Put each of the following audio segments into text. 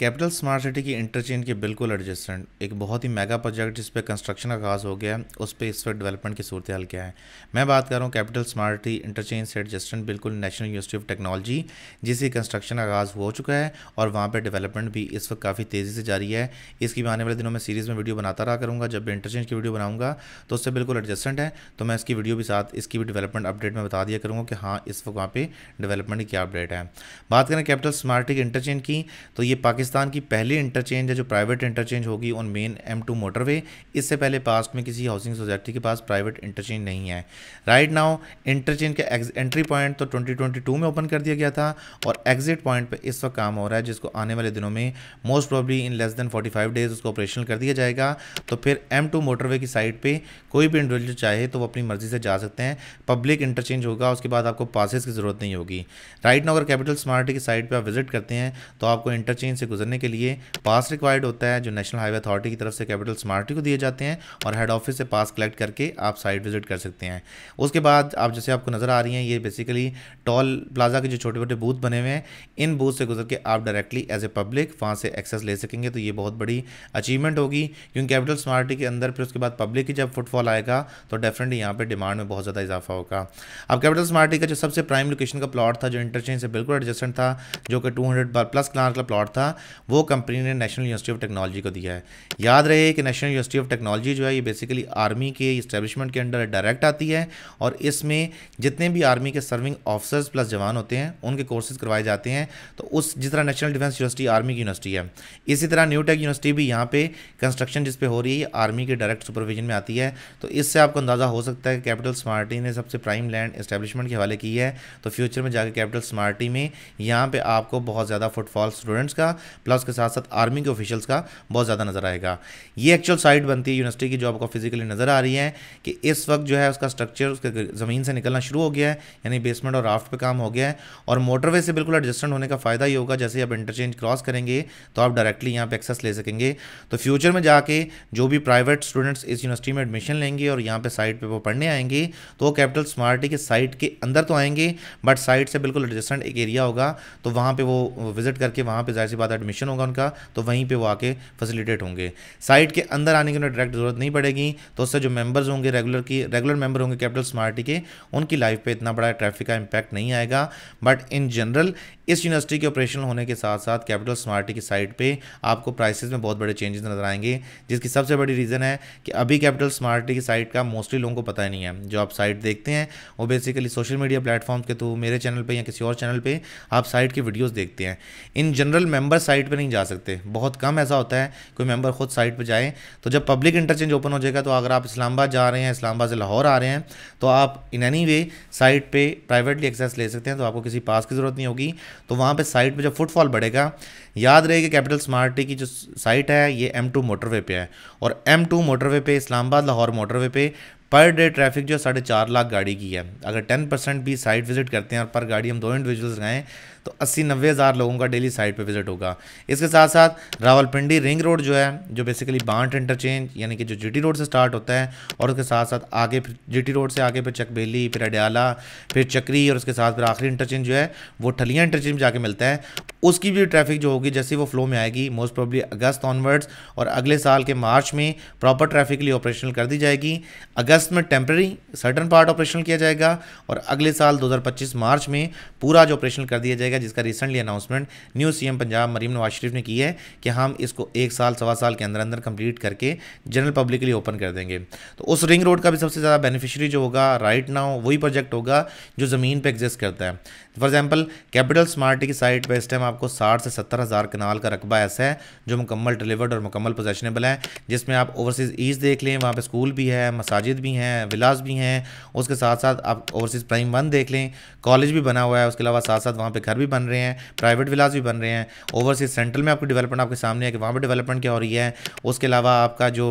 capital smart city की interchange के बिल्कुल एडजस्टेंट एक बहुत ही मेगा प्रोजेक्ट जिस पर कंस्ट्रक्शन का आगाज हो गया है उस पर इस पर डेवलपमेंट की सूरत हाल क्या है मैं बात कर रहा हूँ कैपिटल स्मार्ट सिटी इंटरचेंज से एडजस्टेंट बिल्कुल नेशनल यूनिवर्सिटी ऑफ टेक्नोलॉजी जिसकी कंस्ट्रक्शन का आगाज़ हो चुका है और वहाँ पर डेवलपमेंट भी इस वक्त काफ़ी तेज़ी से जारी है इसकी आने वाले दिनों में सीरीज़ में वीडियो बनाता रहा करूँगा जब भी इंटरचेंज की वीडियो बनाऊँगा तो उससे बिल्कुल एडजस्टेंट है तो मैं इसकी वीडियो भी साथ इसकी भी डेवलपमेंट अपडेट में बता दिया करूँगा कि हाँ इस वक्त वहाँ पर डेवलपमेंट की क्या अपडेट है बात करें कैपिटल स्मार्ट सिटी इंटरचेंज की तो ये पाकिस्तान पाकिस्तान की पहली इंटरचेंज है जो प्राइवेट इंटरचेंज होगी on main M two motorway इससे पहले पास्ट में किसी हाउसिंग सोसाइटी के पास प्राइवेट इंटरचेंज नहीं है राइट नाउ इंटरचेंज का एंट्री पॉइंट तो 2022 में ओपन कर दिया गया था और एग्जिट पॉइंट पर इस वक्त काम हो रहा है जिसको आने वाले दिनों में most probably in less than five days उसको ऑपरेशनल कर दिया जाएगा तो फिर एम टू मोटरवे की साइड पर कोई भी इंडिविजुअल चाहे तो वो अपनी मर्जी से जा सकते हैं पब्लिक इंटरचेंज होगा उसके बाद आपको पासिस की ज़रूरत नहीं होगी राइट नाउ अगर कैपिटल स्मार्टी की साइट पर आप विजिट करते हैं तो आपको इंटरचेंज से गुजरने के लिए पास रिक्वायर्ड होता है जो नेशनल हाईवे अथॉरिटी की तरफ से कैपिटल स्मार्टी को दिए जाते हैं और हेड ऑफिस से पास कलेक्ट करके आप साइट विजिट कर सकते हैं उसके बाद आप जैसे आपको नज़र आ रही हैं ये बेसिकली टॉल प्लाजा के जो छोटे छोटे बूथ बने हुए हैं इन बूथ से गुजर के आप डायरेक्टली एज ए पब्लिक वहाँ से एक्सेस ले सकेंगे तो ये बहुत बड़ी अचीवमेंट होगी क्योंकि कैपिटल स्मार्टी के अंदर फिर उसके बाद पब्लिक की जब फुटफॉल आएगा तो डेफिनेटली यहाँ पर डिमांड में बहुत ज़्यादा इजाफा होगा अब कैपिटल स्मार्टी का जो सबसे प्राइम लोकेशन का प्लॉट था जो इंटरचेंज से बिल्कुल एडजस्टेंट था जो कि टू हंड्रेड प्लस क्लार का प्लॉट था वो कंपनी ने नेशनल यूनिवर्सिटी ऑफ टेक्नोलॉजी को दिया है याद रहे कि नेशनल यूनिवर्सिटी ऑफ टेक्नोलॉजी जो है ये बेसिकली आर्मी के इस्टेब्लिशमेंट के अंडर डायरेक्ट आती है और इसमें जितने भी आर्मी के सर्विंग ऑफिसर्स प्लस जवान होते हैं उनके कोर्सेज करवाए जाते हैं तो उस जिस तरह नेशनल डिफेंस यूनिवर्सिटी आर्मी की यूनिवर्सिटी है इसी तरह न्यू टेक यूनिवर्सिटी भी यहाँ पे कंस्ट्रक्शन जिस पे हो रही है आर्मी के डायरेक्ट सुपरविजन में आती है तो इससे आपको अंदाज़ा हो सकता है कि कैपिटल स्मार्टी ने सबसे प्राइम लैंड इस्टेब्लिशमेंट के हवाले की है तो फ्यूचर में जाकर कैपिटल स्मार्टी में यहाँ पर आपको बहुत ज़्यादा फुटफॉल स्टूडेंट्स का प्लस के साथ साथ आर्मी के ऑफिशियल्स का बहुत ज़्यादा नजर आएगा ये एक्चुअल साइट बनती है यूनिवर्सिटी की जो आपको फिजिकली नज़र आ रही है कि इस वक्त जो है उसका स्ट्रक्चर उसके ज़मीन से निकलना शुरू हो गया है यानी बेसमेंट और राफ्ट पर काम हो गया है और मोटरवे से बिल्कुल एडजस्टेंट होने का फ़ायदा ही होगा जैसे आप इंटरचेंज क्रॉस करेंगे तो आप डायरेक्टली यहाँ पर एक्सेस ले सकेंगे तो फ्यूचर में जाके जो भी प्राइवेट स्टूडेंट्स इस यूनिवर्सिटी में एडमिशन लेंगे और यहाँ पर साइट पर वो पढ़ने आएंगे तो वो कैपिटल स्मार्टी के साइट के अंदर तो आएंगे बट साइट से बिल्कुल एडजस्टेंट एक एरिया होगा तो वहाँ पर वो विजिट करके वहाँ पर जाहिर सी बात एडमिशन होगा उनका तो वहीं पर वो आके फैसिलिटेट होंगे साइट के अंदर आने की उन्हें डायरेक्ट जरूरत नहीं पड़ेगी तो उससे जो मेम्बर्स होंगे रेगुलर की रेगुलर मेंबर होंगे कैपिटल स्मार्टी के उनकी लाइफ पर इतना बड़ा ट्रैफिक का इम्पैक्ट नहीं आएगा बट इन जनरल इस यूनिवर्सिटी के ऑपरेशनल होने के साथ साथ कैपिटल स्मार्टी की साइट पे आपको प्राइसेस में बहुत बड़े चेंजेस नजर आएंगे जिसकी सबसे बड़ी रीज़न है कि अभी कैपिटल स्मार्टी की साइट का मोस्टली लोगों को पता ही नहीं है जो आप साइट देखते हैं वो बेसिकली सोशल मीडिया प्लेटफॉर्म के थ्रू मेरे चैनल पर या किसी और चैनल पर आप साइट की वीडियोज़ देखते हैं इन जनरल मेम्बर साइट पर नहीं जा सकते बहुत कम ऐसा होता है कोई मेम्बर खुद साइट पर जाए तो जब पब्लिक इंटरचेंज ओपन हो जाएगा तो अगर आप इस्लामाबाद जा रहे हैं इस्लामाबाद से लाहौर आ रहे हैं तो आप इन एनी वे साइट पर प्राइवेटली एक्सेस ले सकते हैं तो आपको किसी पास की ज़रूरत नहीं होगी तो वहाँ पे साइट पे जब फुटफॉल बढ़ेगा याद रहे कि कैपिटल स्मार्ट सिटी की जो साइट है ये एम टू मोटरवे पे है और एम टू मोटरवे पे इस्लामाबाद लाहौर मोटरवे पे पर डे ट्रैफिक जो साढ़े चार लाख गाड़ी की है अगर टेन परसेंट भी साइट विज़िट करते हैं और पर गाड़ी हम दो इंडिविजुअल्स गए तो अस्सी नब्बे हज़ार लोगों का डेली साइट पे विज़िट होगा इसके साथ साथ रावलपिंडी रिंग रोड जो है जो बेसिकली बांट इंटरचेंज यानी कि जो जीटी रोड से स्टार्ट होता है और उसके साथ साथ आगे फिर जी रोड से आगे फिर चकबेली फिर अडयाला फिर चक्री और उसके साथ फिर आखिरी इंटरचेंज जो है वो ठलिया इंटरचेंज जाके मिलता है उसकी भी ट्रैफिक जो होगी जैसे वो फ्लो में आएगी मोस्ट प्रॉब्ली अगस्त ऑनवर्ड्स और अगले साल के मार्च में प्रॉपर ट्रैफिक के लिए ऑपरेशनल कर दी जाएगी अगस्त में टेम्प्रेरी सर्टन पार्ट ऑपरेशनल किया जाएगा और अगले साल 2025 मार्च में पूरा जो ऑपरेशनल कर दिया जाएगा जिसका रिसेंटली अनाउंसमेंट न्यू सी पंजाब मरीम नवाज शरीफ ने की है कि हम इसको एक साल सवा साल के अंदर अंदर कंप्लीट करके जनरल पब्लिक के लिए ओपन कर देंगे तो उस रिंग रोड का भी सबसे ज़्यादा बेनिफिशरी जो होगा राइट नाउ वही प्रोजेक्ट होगा जो ज़मीन पर एग्जिस्ट करता है फॉर एग्जाम्पल कैपिटल स्मार्टी की साइट पर इस टाइम आपको साठ से सत्तर हज़ार कनाल का रकबा ऐसा है जो मुकम्मल डिलीवर्ड और मुकम्मल पोजेशनेबल है जिसमें आप ओवरसीज़ ईज देख लें वहाँ पर स्कूल भी है मसाजिद भी हैं विलास भी हैं उसके साथ साथ आप ओवरसीज़ प्राइम वन देख लें कॉलेज भी बना हुआ है उसके अलावा साथ साथ वहाँ पर घर भी बन रहे हैं प्राइवेट विलास भी बन रहे हैं ओवरसीज़ सेंट्रल में आपकी डिवेलपमेंट आपके सामने है कि वहाँ पर डिवेलपमेंट क्या हो रही है उसके अलावा आपका जो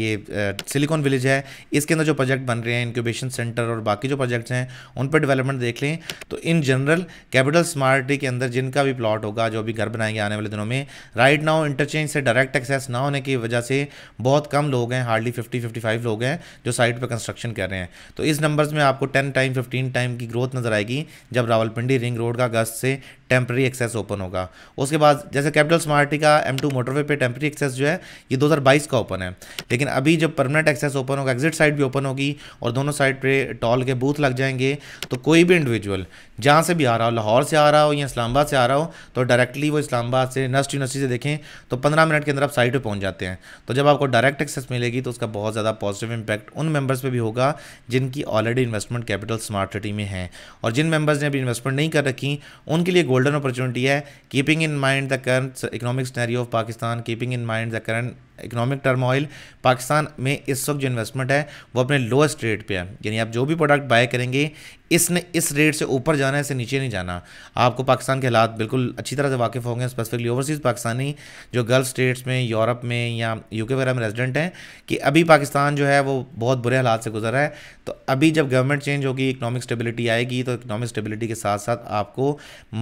ये सिलिकॉन विलेज है इसके अंदर जो प्रोजेक्ट बन रहे हैं इंक्यूबेशन सेंटर और बाकी जो प्रोजेक्ट्स हैं उन पर डेवलपमेंट देख लें तो इन जनरल कैपिटल स्मार्ट के अंदर जिनका भी प्लॉट प्लॉट होगा जो अभी घर बनाएंगे आने वाले दिनों में राइट नाउ इंटरचेंज से डायरेक्ट एक्सेस ना होने की वजह से बहुत कम लोग हैं हार्डली फिफ्टी फिफ्टी फाइव लोग हैं जो साइट पर कंस्ट्रक्शन कर रहे हैं तो इस नंबर्स में आपको टेन टाइम फिफ्टीन टाइम की ग्रोथ नजर आएगी जब रावलपिंडी रिंग रोड का अगस्त से टेम्प्रेरी एक्सेस ओपन होगा उसके बाद जैसे कैपिटल स्मार्टी का एम टू मोटरवे पर टेम्प्रेरी एक्सेस जो है ये दो का ओपन है लेकिन अभी जब परमानेंट एक्सेस ओपन होगा एग्जिट साइड भी ओपन होगी और दोनों साइड पर टॉल के बूथ लग जाएंगे तो कोई भी इंडिविजुअल जहाँ से भी आ रहा हो लाहौर से आ रहा हो या इस्लामाबाद से आ रहा हो तो डायरेक्टली वो इस्लामाबाद से नस्ट यूनिवर्सिटी से देखें तो पंद्रह मिनट के अंदर आप साइट पर पहुँच जाते हैं तो जब आपको डायरेक्ट एक्सेस मिलेगी तो उसका बहुत ज़्यादा पॉजिटिव इंपैक्ट उन मेम्बर्स पर भी होगा जिनकी already investment capital smart city में है और जिन मेंबर्स ने अभी इन्वेस्टमेंट नहीं कर रखी उनके लिए गोल्डन अपॉर्चुनिटी है keeping in mind the current economic scenario of Pakistan keeping in mind the current economic turmoil Pakistan में इस वक्त जो इन्वेस्टमेंट है वो अपने लोएस्ट रेट पे है यानी आप जो भी प्रोडक्ट बाय करेंगे इसने इस रेट से ऊपर जाना है इसे नीचे नहीं जाना आपको पाकिस्तान के हालात बिल्कुल अच्छी तरह से वाकिफ़ होंगे स्पेसिफिकली ओवरसीज़ पाकिस्तानी जो गल्फ स्टेट्स में यूरोप में या यूके वगैरह में रेजिडेंट हैं कि अभी पाकिस्तान जो है वो बहुत बुरे हालात से गुजर रहा है तो अभी जब गवर्नमेंट चेंज होगी इकनॉमिक स्टेबिलिटी आएगी तो इकनॉमिक स्टेबिलिटी के साथ साथ आपको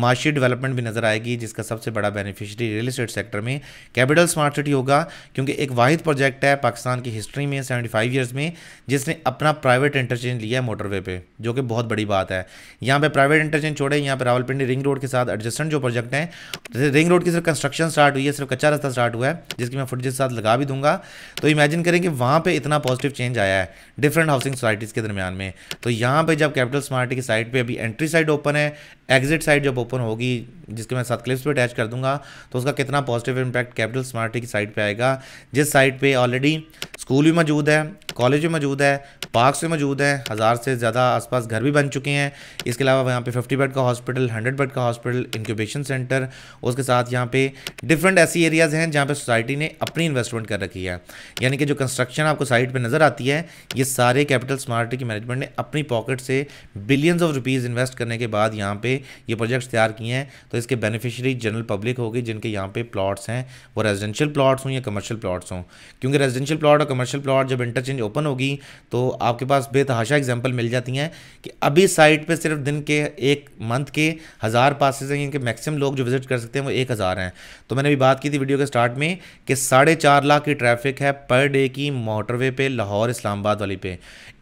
माशी डेवलपमेंट भी नज़र आएगी जिसका सबसे बड़ा बेनिफिशरी रियल इस्टेट सेक्टर में कैपिटल स्मार्ट सिटी होगा क्योंकि क्योंकि एक वाद प्रोजेक्ट है पाकिस्तान की हिस्ट्री में सेवेंटी फाइव ईयर्स में जिसने अपना प्राइवेट इंटरचेंज लिया है मोटरवे पे जो कि बहुत बड़ी बात है यहाँ पे प्राइवेट इंटरचेंज छोड़े यहाँ पे रावलपिंडी रिंग रोड के साथ एडजस्टेंट जो प्रोजेक्ट है रिंग रोड की सिर्फ कंस्ट्रक्शन स्टार्ट हुई है सिर्फ कच्चा रास्ता स्टार्ट हुआ है जिसकी मैं फुटेज के साथ लगा भी दूंगा तो इमेजिन करें कि वहाँ पर इतना पॉजिटिव चेंज आया है डिफरेंट हाउसिंग सोसाइटीज़ के दरमियान में तो यहाँ पर जब कैपिटल स्मार्ट की साइड पर अभी एंट्री साइड ओपन है एग्जिट साइड जब ओपन होगी जिसके मैं साथ क्लिप्स पर अटैच कर दूंगा तो उसका कितना पॉजिटिव इम्पैक्ट कैपिटल स्मार्ट की साइड पर आएगा जिस साइट पे ऑलरेडी स्कूल भी मौजूद है कॉलेज भी मौजूद है पार्क्स में मौजूद हैं हज़ार से ज़्यादा आसपास घर भी बन चुके हैं इसके अलावा यहाँ पे 50 बेड का हॉस्पिटल 100 बेड का हॉस्पिटल इंक्यूबेशन सेंटर उसके साथ यहाँ पे डिफरेंट ऐसी एरियाज़ हैं जहाँ पे सोसाइटी ने अपनी इन्वेस्टमेंट कर रखी है यानी कि जो कंस्ट्रक्शन आपको साइट पर नज़र आती है ये सारे कैपिटल स्मार्ट की मैनेजमेंट ने अपनी पॉकेट से बिलियंस ऑफ रुपीज़ इन्वेस्ट करने के बाद यहाँ पर ये प्रोजेक्ट्स तैयार किए हैं तो इसके बेनिफिशरी जनरल पब्लिक होगी जिनके यहाँ पर प्लाट्स हैं वो रेजिडेंशियल प्लाट्स हों या कमर्शियल प्लाट्स हों क्योंकि रेजिडेंशियल प्लाट और कमर्शियल प्लाट जब इंटरचेंज ओपन होगी तो आपके पास बेतहाशा एग्जाम्पल मिल जाती हैं कि अभी साइट पे सिर्फ दिन के एक मंथ के हज़ार पासिस हैं इनके मैक्सिमम लोग जो विज़िट कर सकते हैं वो एक हज़ार हैं तो मैंने अभी बात की थी वीडियो के स्टार्ट में कि साढ़े चार लाख की ट्रैफिक है पर डे की मोटरवे पे लाहौर इस्लामाबाद वाली पे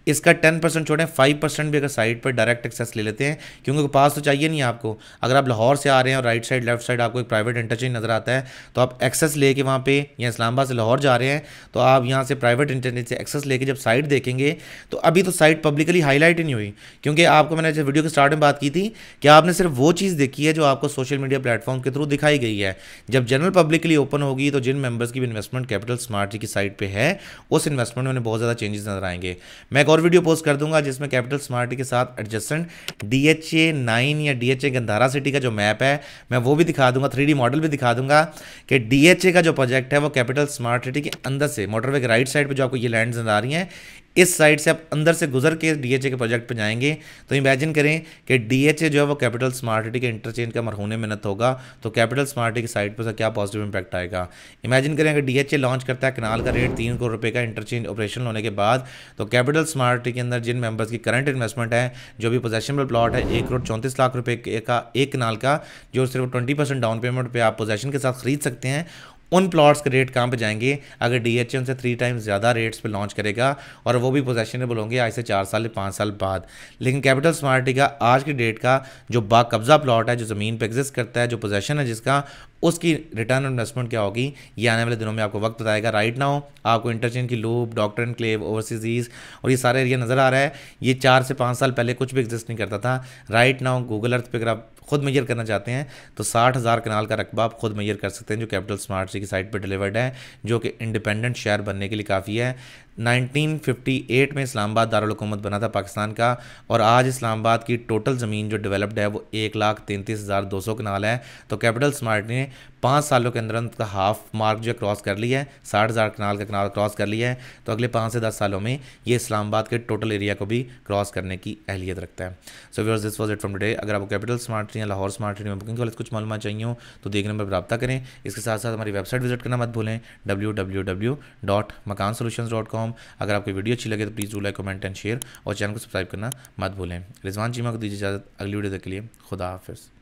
इसका टेन परसेंट छोड़ें फाइव परसेंट भी अगर साइड पर डायरेक्ट एक्सेस ले लेते हैं क्योंकि पास तो चाहिए नहीं आपको अगर आप लाहौर से आ रहे हैं और राइट साइड लेफ्ट साइड आपको एक प्राइवेट इंटरचेंज नज़र आता है तो आप एक्सेस लेके वहाँ पे या इस्लामाबाद से लाहौर जा रहे हैं तो आप यहाँ से प्राइवेट इंटरचेंज से एक्सेस लेके जब साइड देखेंगे तो अभी तो साइड पब्लिकली हाईलाइट ही नहीं हुई क्योंकि आपको मैंने वीडियो के स्टार्ट में बात की थी कि आपने सिर्फ वो चीज़ देखी है जो आपको सोशल मीडिया प्लेटफॉर्म के थ्रू दिखाई गई है जब जनरल पब्लिकली ओपन होगी तो जिन मेंबर्स की भी इन्वेस्टमेंट कैपिटल स्मार्ट जी की साइट पर है उस इन्वेस्टमेंट में बहुत ज़्यादा चेंजेस नजर आएंगे मैं और वीडियो पोस्ट कर दूंगा जिसमें कैपिटल स्मार्ट के साथ adjacent D H A nine या D H A Gandhara city का जो मैप है मैं वो भी दिखा दूंगा थ्री मॉडल भी दिखा दूंगा कि डी का जो प्रोजेक्ट है वो कैपिटल स्मार्ट सिटी के अंदर से मोटरवे के राइट साइड पर जो आपको ये लैंड नजर आ रही हैं इस साइड से आप अंदर से गुजर के डीएचए के प्रोजेक्ट पर जाएंगे तो इमेजिन करें कि डीएचए जो है वो कैपिटल स्मार्ट सिटी के इंटरचेंज का मरहूने में नत होगा तो कैपिटल स्मार्ट सिटी की साइड पर क्या पॉजिटिव इंपैक्ट आएगा इमेजिन करें अगर डीएचए लॉन्च करता है कनाल का रेट तीन करोड़ रुपये का इंटरचेंज ऑपरेशन होने के बाद तो कैपिटल स्मार्ट सिटी के अंदर जिन मेंबर्स की करंट इन्वेस्टमेंट है जो भी पोजेशनबल प्लॉट है एक करोड़ चौंतीस लाख रुपये का एक कनाल का जो सिर्फ ट्वेंटी परसेंट डाउन पेमेंट पर आप पोजेशन के साथ खरीद सकते हैं उन प्लॉट्स के रेट कहाँ पे जाएंगे अगर डी एच एम से थ्री टाइम्स ज़्यादा रेट्स पे लॉन्च करेगा और वो भी पोजेशनेबल होंगे आज से चार साल या पाँच साल बाद लेकिन कैपिटल स्मार्टी का आज की डेट का जो कब्जा प्लॉट है जो ज़मीन पर एग्जिस्ट करता है जो पोजेशन है जिसका उसकी रिटर्न ऑन इन्वेस्टमेंट क्या होगी ये आने वाले दिनों में आपको वक्त बताएगा राइट नाउ आपको इंटरचेंज की loop doctor enclave overseas और ये सारे एरिया नज़र आ रहा है ये चार से पाँच साल पहले कुछ भी एग्जिस्ट नहीं करता था राइट नाउ गूगल अर्थ पर अगर आप खुद मैयर करना चाहते हैं तो साठ हज़ार कनाल का रकबा आप खुद मैयर कर सकते हैं जो कैपिटल स्मार्ट सिटी की साइट पर डिलीवर्ड है जो कि इंडिपेंडेंट शहर बनने के लिए काफ़ी है 1958 में इस्लामाबाद दारकूमत बना था पाकिस्तान का और आज इस्लामाबाद की टोटल ज़मीन जो डेवलप्ड है वो एक लाख तैंतीस हज़ार दो सौ कनाल है तो कैपिटल स्मार्ट ने पाँच सालों के अंदर उनका हाफ मार्क जो क्रॉस कर लिया है साठ हज़ार कनाल का कनाल क्रॉस कर लिया है तो अगले पाँच से दस सालों में ये इस्लामाबाद के टोटल एरिया को भी क्रॉस करने की अहलियत रखता है so viewers this was it from today अगर आपको कैपिटल स्मार्ट सकती हैं लाहौर स्मार्ट में बुकिंग वाले कुछ मालूम चाहिए हो तो देख नंबर पर रबा करें इसके साथ साथ हमारी वेबसाइट विजिट करना मत भूलें W W dot Makaan dot com अगर आपको वीडियो अच्छी लगे तो please do like comment and share और चैनल को सब्सक्राइब करना मत भूलें रिजवान चीमा को दीजिए इजाज़त अगली वीडियो तक के लिए खुदा हाफिज़